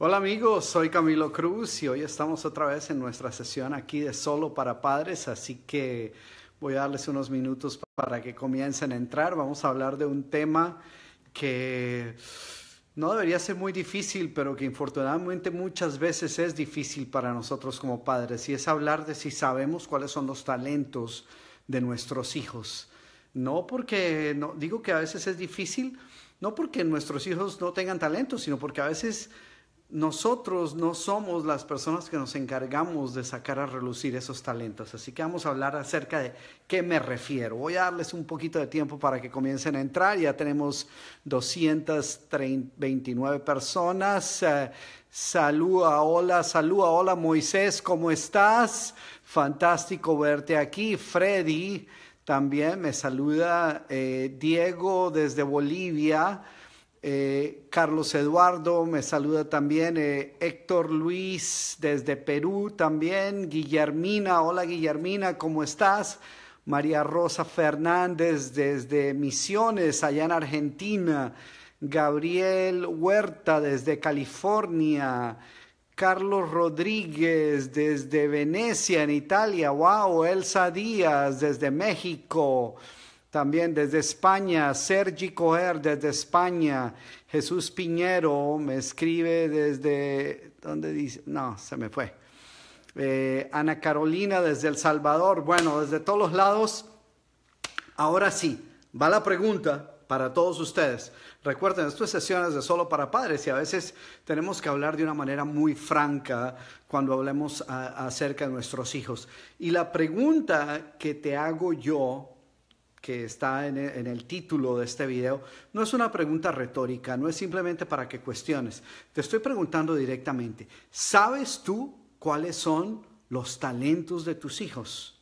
Hola amigos, soy Camilo Cruz y hoy estamos otra vez en nuestra sesión aquí de Solo para Padres, así que voy a darles unos minutos para que comiencen a entrar. Vamos a hablar de un tema que no debería ser muy difícil, pero que infortunadamente muchas veces es difícil para nosotros como padres, y es hablar de si sabemos cuáles son los talentos de nuestros hijos. No porque, no, digo que a veces es difícil, no porque nuestros hijos no tengan talento, sino porque a veces nosotros no somos las personas que nos encargamos de sacar a relucir esos talentos, así que vamos a hablar acerca de qué me refiero. Voy a darles un poquito de tiempo para que comiencen a entrar, ya tenemos 229 personas. Eh, saluda, hola, saluda, hola Moisés, ¿cómo estás? Fantástico verte aquí. Freddy también me saluda, eh, Diego desde Bolivia. Eh, Carlos Eduardo me saluda también. Eh, Héctor Luis desde Perú también. Guillermina, hola Guillermina, ¿cómo estás? María Rosa Fernández desde Misiones, allá en Argentina. Gabriel Huerta desde California. Carlos Rodríguez desde Venecia, en Italia. Wow, Elsa Díaz desde México. También desde España, Sergi Coher desde España, Jesús Piñero me escribe desde, ¿dónde dice? No, se me fue. Eh, Ana Carolina desde El Salvador, bueno, desde todos los lados. Ahora sí, va la pregunta para todos ustedes. Recuerden, estas sesiones de solo para padres y a veces tenemos que hablar de una manera muy franca cuando hablemos acerca de nuestros hijos. Y la pregunta que te hago yo que está e, en el, título de este video, no es una pregunta retórica, no es simplemente para que cuestiones. Te estoy preguntando directamente, ¿sabes tú cuáles son los talentos de tus hijos?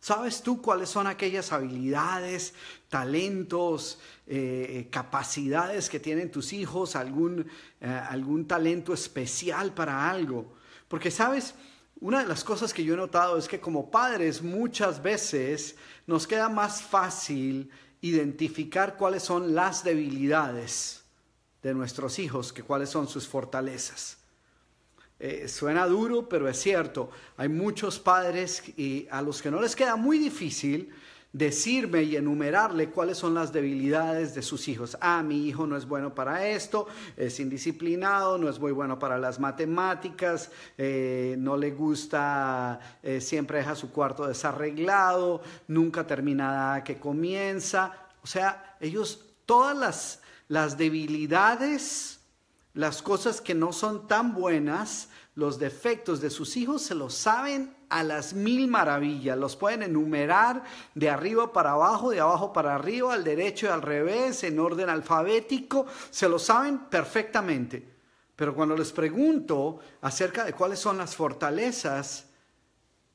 ¿Sabes tú cuáles son aquellas habilidades, talentos, eh, eh, capacidades que tienen tus hijos, algún, eh, algún talento especial para algo? Porque sabes, una de las cosas que yo he notado es que como padres muchas veces nos queda más fácil identificar cuáles son las debilidades de nuestros hijos que cuáles son sus fortalezas. Eh, suena duro, pero es cierto. Hay muchos padres y a los que no les queda muy difícil decirme y enumerarle cuáles son las debilidades de sus hijos. Ah, mi hijo no es bueno para esto, es indisciplinado, no es muy bueno para las matemáticas, eh, no le gusta, eh, siempre deja su cuarto desarreglado, nunca termina nada que comienza. O sea, ellos, todas las, las debilidades, las cosas que no son tan buenas, los defectos de sus hijos se los saben a las mil maravillas, los pueden enumerar de arriba para abajo, de abajo para arriba, al derecho y al revés, en orden alfabético, se lo saben perfectamente. Pero cuando les pregunto acerca de cuáles son las fortalezas,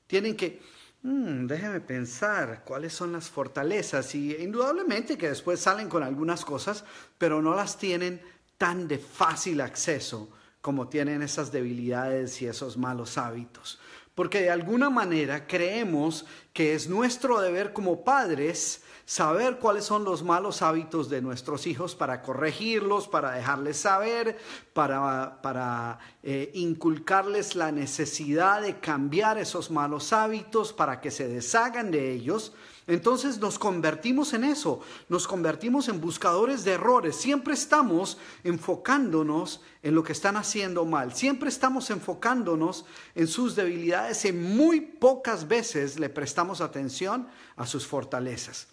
tienen que, mm, déjeme pensar cuáles son las fortalezas y indudablemente que después salen con algunas cosas, pero no las tienen tan de fácil acceso como tienen esas debilidades y esos malos hábitos. Porque de alguna manera creemos que es nuestro deber como padres saber cuáles son los malos hábitos de nuestros hijos para corregirlos, para dejarles saber, para, para eh, inculcarles la necesidad de cambiar esos malos hábitos, para que se deshagan de ellos. Entonces nos convertimos en eso, nos convertimos en buscadores de errores, siempre estamos enfocándonos en lo que están haciendo mal, siempre estamos enfocándonos en sus debilidades y muy pocas veces le prestamos atención a sus fortalezas.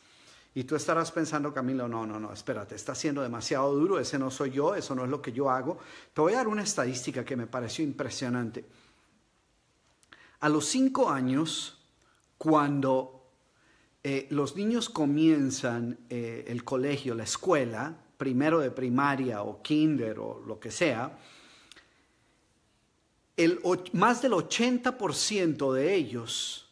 Y tú estarás pensando, Camilo, no, no, no, espérate, está siendo demasiado duro, ese no soy yo, eso no es lo que yo hago. Te voy a dar una estadística que me pareció impresionante. A los cinco años, cuando eh, los niños comienzan eh, el colegio, la escuela, primero de primaria o kinder o lo que sea, el, más del 80% de ellos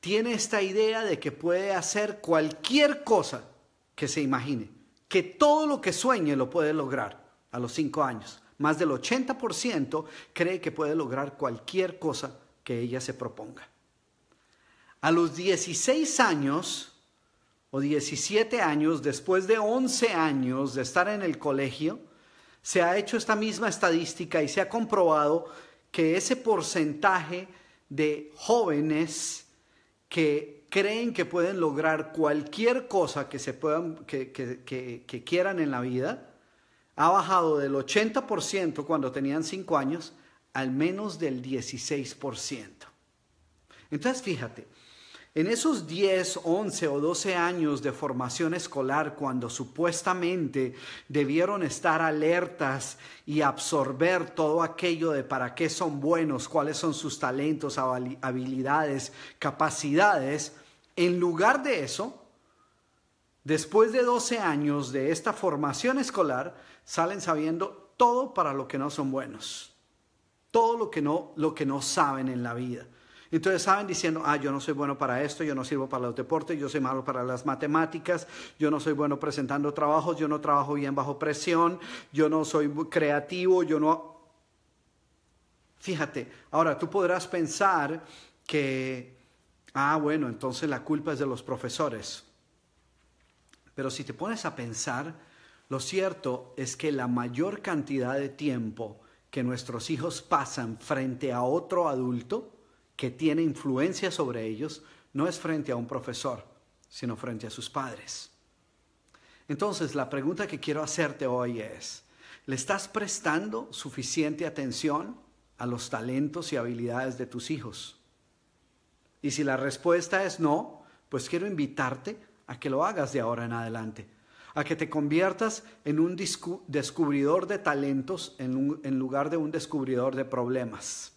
tiene esta idea de que puede hacer cualquier cosa que se imagine, que todo lo que sueñe lo puede lograr a los 5 años. Más del 80% cree que puede lograr cualquier cosa que ella se proponga. A los 16 años o 17 años, después de 11 años de estar en el colegio, se ha hecho esta misma estadística y se ha comprobado que ese porcentaje de jóvenes que creen que pueden lograr cualquier cosa que, se puedan, que, quieran en la vida, ha bajado del 80% cuando tenían 5 años al menos del 16%. Entonces, fíjate, en esos 10, 11 o 12 años de formación escolar, cuando supuestamente debieron estar alertas y absorber todo aquello de para qué son buenos, cuáles son sus talentos, habilidades, capacidades, en lugar de eso, después de 12 años de esta formación escolar, salen sabiendo todo para lo que no son buenos, todo lo que no, lo que no saben en la vida. Entonces saben diciendo, ah, yo no soy bueno para esto, yo no sirvo para los deportes, yo soy malo para las matemáticas, yo no soy bueno presentando trabajos, yo no trabajo bien bajo presión, yo no soy creativo, yo no... Fíjate, ahora tú podrás pensar que, ah, bueno, entonces la culpa es de los profesores. Pero si te pones a pensar, lo cierto es que la mayor cantidad de tiempo que nuestros hijos pasan frente a otro adulto, que tiene influencia sobre ellos no es frente a un profesor, sino frente a sus padres. Entonces, la pregunta que quiero hacerte hoy es, ¿le estás prestando suficiente atención a los talentos y habilidades de tus hijos? Y si la respuesta es no, pues quiero invitarte a que lo hagas de ahora en adelante, a que te conviertas en un descubridor de talentos en, lugar de un descubridor de problemas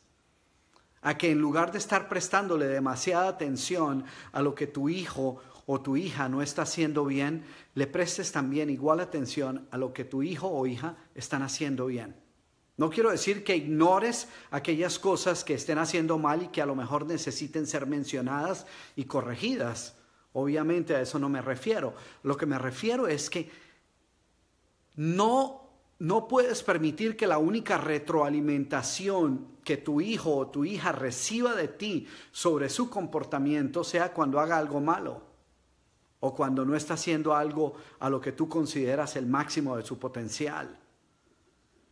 a que en lugar de estar prestándole demasiada atención a lo que tu hijo o tu hija no está haciendo bien, le prestes también igual atención a lo que tu hijo o hija están haciendo bien. No quiero decir que ignores aquellas cosas que estén haciendo mal y que a lo mejor necesiten ser mencionadas y corregidas. Obviamente a eso no me refiero. Lo que me refiero es que no no puedes permitir que la única retroalimentación que tu hijo o tu hija reciba de ti sobre su comportamiento sea cuando haga algo malo o cuando no está haciendo algo a lo que tú consideras el máximo de su potencial.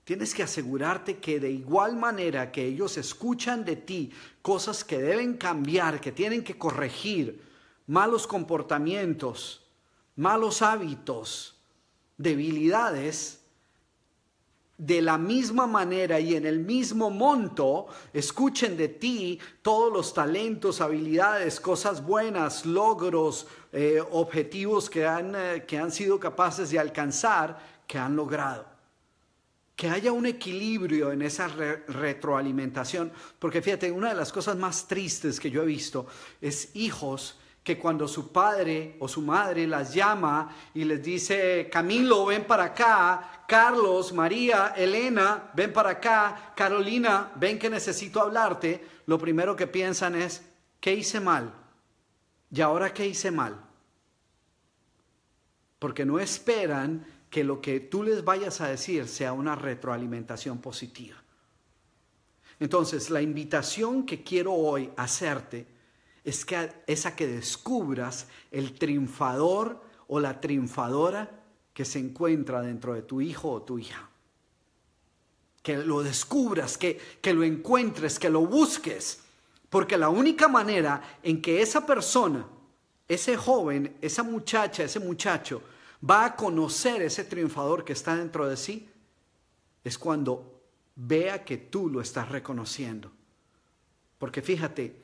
Tienes que asegurarte que de igual manera que ellos escuchan de ti cosas que deben cambiar, que tienen que corregir, malos comportamientos, malos hábitos, debilidades, de la misma manera y en el mismo monto, escuchen de ti todos los talentos, habilidades, cosas buenas, logros, eh, objetivos que han, eh, que han sido capaces de alcanzar, que han logrado. Que haya un equilibrio en esa retroalimentación, porque fíjate, una de las cosas más tristes que yo he visto es hijos que cuando su padre o su madre las llama y les dice, Camilo, ven para acá, Carlos, María, Elena, ven para acá, Carolina, ven que necesito hablarte, lo primero que piensan es, ¿qué hice mal? ¿Y ahora qué hice mal? Porque no esperan que lo que tú les vayas a decir sea una retroalimentación positiva. Entonces, la invitación que quiero hoy hacerte es, que, esa que descubras el triunfador o la triunfadora que se encuentra dentro de tu hijo o tu hija. Que lo descubras, que, que lo encuentres, que lo busques. Porque la única manera en que esa persona, ese joven, esa muchacha, ese muchacho, va a conocer ese triunfador que está dentro de sí, es cuando vea que tú lo estás reconociendo. Porque fíjate,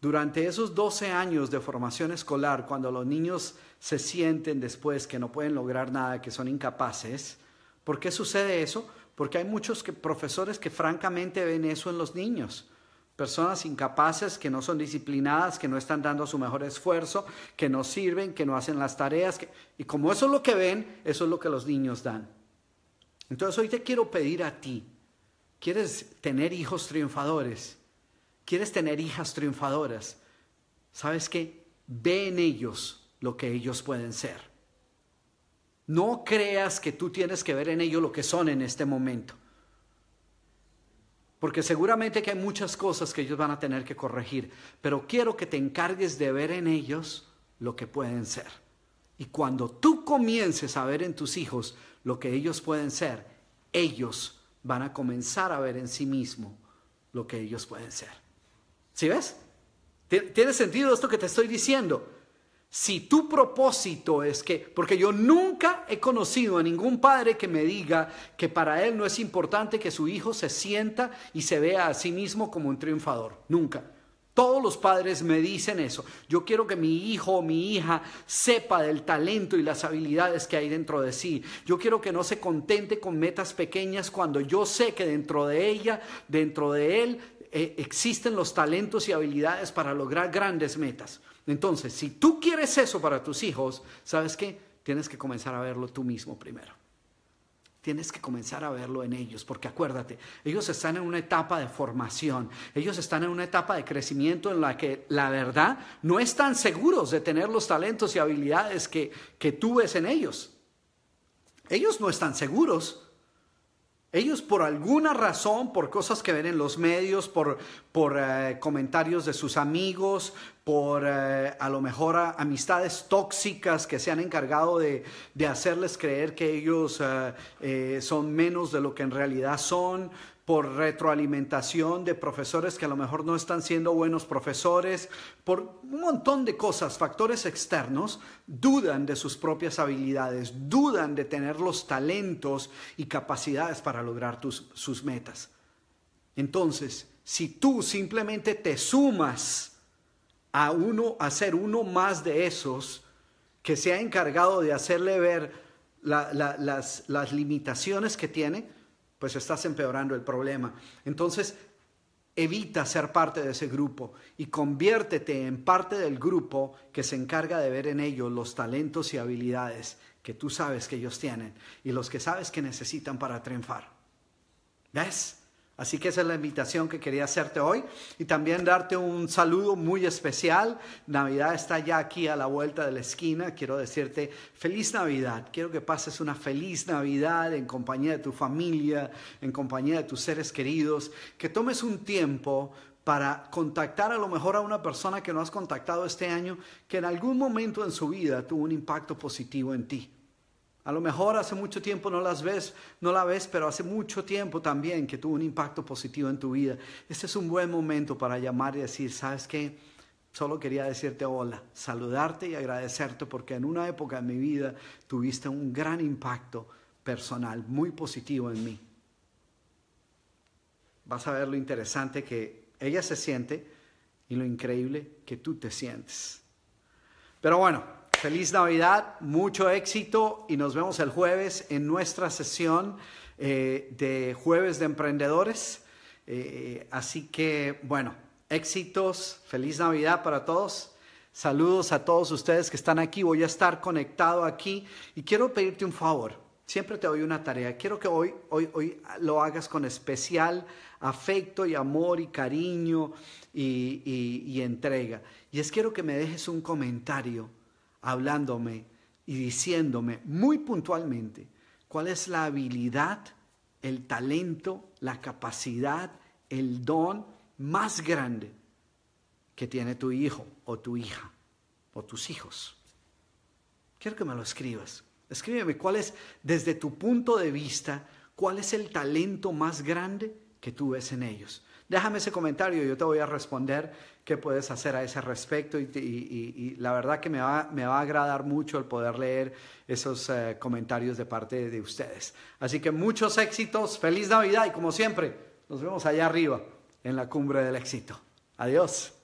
durante esos 12 años de formación escolar, cuando los niños se sienten después que no pueden lograr nada, que son incapaces. ¿Por qué sucede eso? Porque hay muchos profesores que francamente ven eso en los niños. Personas incapaces, que no son disciplinadas, que no están dando su mejor esfuerzo, que no sirven, que no hacen las tareas. y como eso es lo que ven, eso es lo que los niños dan. Entonces hoy te quiero pedir a ti, ¿quieres tener hijos triunfadores? ¿Quieres tener hijas triunfadoras? ¿Sabes qué? Ve en ellos lo que ellos pueden ser. No creas que tú tienes que ver en ellos lo que son en este momento. Porque seguramente que hay muchas cosas que ellos van a tener que corregir, pero quiero que te encargues de ver en ellos lo que pueden ser. Y cuando tú comiences a ver en tus hijos lo que ellos pueden ser, ellos van a comenzar a ver en sí mismo lo que ellos pueden ser. ¿Sí ves? ¿Tiene sentido esto que te estoy diciendo? Si tu propósito es que, porque yo nunca he conocido a ningún padre que me diga que para él no es importante que su hijo se sienta y se vea a sí mismo como un triunfador, nunca. Todos los padres me dicen eso. Yo quiero que mi hijo o mi hija sepa del talento y las habilidades que hay dentro de sí. Yo quiero que no se contente con metas pequeñas cuando yo sé que dentro de ella, dentro de él, eh, existen los talentos y habilidades para lograr grandes metas. Entonces, si tú quieres eso para tus hijos, ¿sabes qué? Tienes que comenzar a verlo tú mismo primero. Tienes que comenzar a verlo en ellos, porque acuérdate, ellos están en una etapa de formación, ellos están en una etapa de crecimiento en la que la verdad no están seguros de tener los talentos y habilidades que, que tú ves en ellos. Ellos no están seguros, ellos por alguna razón, por cosas que ven en los medios, por, eh, comentarios de sus amigos, por eh, a lo mejor amistades tóxicas que se han encargado de, hacerles creer que ellos eh, son menos de lo que en realidad son, por retroalimentación de profesores que a lo mejor no están siendo buenos profesores, por un montón de cosas, factores externos, dudan de sus propias habilidades, dudan de tener los talentos y capacidades para lograr sus metas. Entonces, si tú simplemente te sumas a uno, a ser uno más de esos que se ha encargado de hacerle ver las limitaciones que tiene, pues estás empeorando el problema. Entonces, evita ser parte de ese grupo y conviértete en parte del grupo que se encarga de ver en ellos los talentos y habilidades que tú sabes que ellos tienen y los que sabes que necesitan para triunfar. ¿Ves? Así que esa es la invitación que quería hacerte hoy y también darte un saludo muy especial. Navidad está ya aquí a la vuelta de la esquina. Quiero decirte feliz Navidad. Quiero que pases una feliz Navidad en compañía de tu familia, en compañía de tus seres queridos, que tomes un tiempo para contactar a lo mejor a una persona que no has contactado este año, que en algún momento en su vida tuvo un impacto positivo en ti. A lo mejor hace mucho tiempo no las ves, no la ves, pero hace mucho tiempo también que tuvo un impacto positivo en tu vida. Este es un buen momento para llamar y decir, ¿sabes qué? Solo quería decirte hola, saludarte y agradecerte porque en una época de mi vida tuviste un gran impacto personal, muy positivo en mí. Vas a ver lo interesante que ella se siente y lo increíble que tú te sientes. Pero bueno, Feliz Navidad, mucho éxito y nos vemos el jueves en nuestra sesión eh, de jueves de emprendedores. Eh, así que, bueno, éxitos, feliz Navidad para todos. Saludos a todos ustedes que están aquí. Voy a estar conectado aquí y quiero pedirte un favor. Siempre te doy una tarea. Quiero que hoy, hoy, hoy lo hagas con especial afecto y amor y cariño y, y entrega. Y es quiero que me dejes un comentario hablándome y diciéndome muy puntualmente cuál es la habilidad, el talento, la capacidad, el don más grande que tiene tu hijo o tu hija o tus hijos. Quiero que me lo escribas. Escríbeme cuál es, desde tu punto de vista, cuál es el talento más grande que tú ves en ellos. Déjame ese comentario, yo te voy a responder qué puedes hacer a ese respecto y, la verdad que me va, a agradar mucho el poder leer esos eh, comentarios de parte de ustedes. Así que muchos éxitos, feliz Navidad y como siempre, nos vemos allá arriba en la cumbre del éxito. Adiós.